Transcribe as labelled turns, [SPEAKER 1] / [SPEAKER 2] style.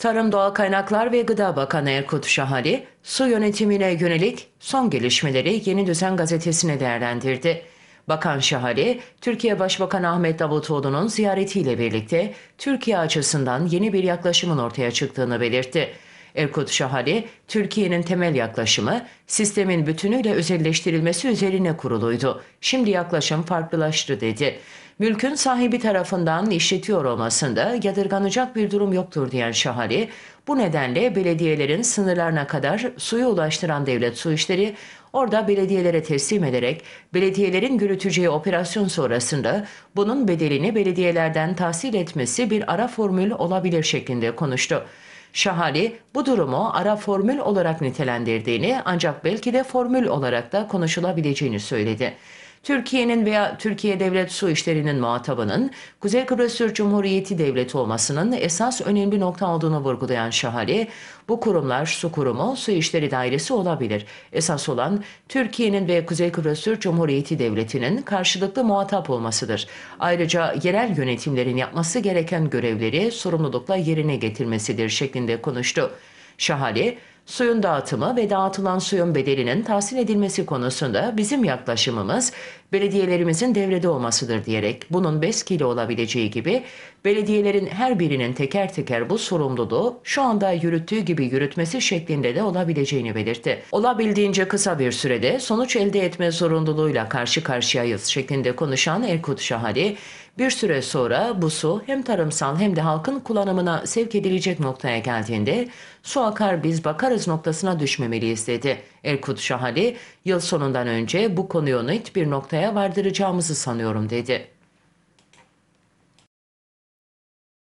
[SPEAKER 1] Tarım Doğal Kaynaklar ve Gıda Bakanı Erkut Şahali, su yönetimine yönelik son gelişmeleri Yeni Düzen gazetesine değerlendirdi. Bakan Şahali, Türkiye Başbakanı Ahmet Davutoğlu'nun ziyaretiyle birlikte Türkiye açısından yeni bir yaklaşımın ortaya çıktığını belirtti. Erkut Şahali, Türkiye'nin temel yaklaşımı sistemin bütünüyle özelleştirilmesi üzerine kuruluydu. Şimdi yaklaşım farklılaştı dedi. Mülkün sahibi tarafından işletiyor olmasında yadırganacak bir durum yoktur diyen Şahali, bu nedenle belediyelerin sınırlarına kadar suyu ulaştıran devlet su işleri orada belediyelere teslim ederek belediyelerin yürüteceği operasyon sonrasında bunun bedelini belediyelerden tahsil etmesi bir ara formül olabilir şeklinde konuştu. Şahali bu durumu ara formül olarak nitelendirdiğini ancak belki de formül olarak da konuşulabileceğini söyledi. Türkiye'nin veya Türkiye Devlet Su İşleri'nin muhatabının Kuzey Kıbrıs Türk Cumhuriyeti Devleti olmasının esas önemli nokta olduğunu vurgulayan Şahali, bu kurumlar su kurumu, su işleri dairesi olabilir. Esas olan Türkiye'nin ve Kuzey Kıbrıs Türk Cumhuriyeti Devleti'nin karşılıklı muhatap olmasıdır. Ayrıca yerel yönetimlerin yapması gereken görevleri sorumlulukla yerine getirmesidir şeklinde konuştu. Şahali, suyun dağıtımı ve dağıtılan suyun bedelinin tahsil edilmesi konusunda bizim yaklaşımımız belediyelerimizin devrede olmasıdır diyerek bunun BESK olabileceği gibi belediyelerin her birinin teker teker bu sorumluluğu şu anda yürüttüğü gibi yürütmesi şeklinde de olabileceğini belirtti. Olabildiğince kısa bir sürede sonuç elde etme zorunluluğuyla karşı karşıyayız şeklinde konuşan Erkut Şahali, bir süre sonra bu su hem tarımsal hem de halkın kullanımına sevk edilecek noktaya geldiğinde su akar biz bakarız noktasına düşmemeliyiz dedi. Erkut Şahali yıl sonundan önce bu konuyu net bir noktaya vardıracağımızı sanıyorum dedi.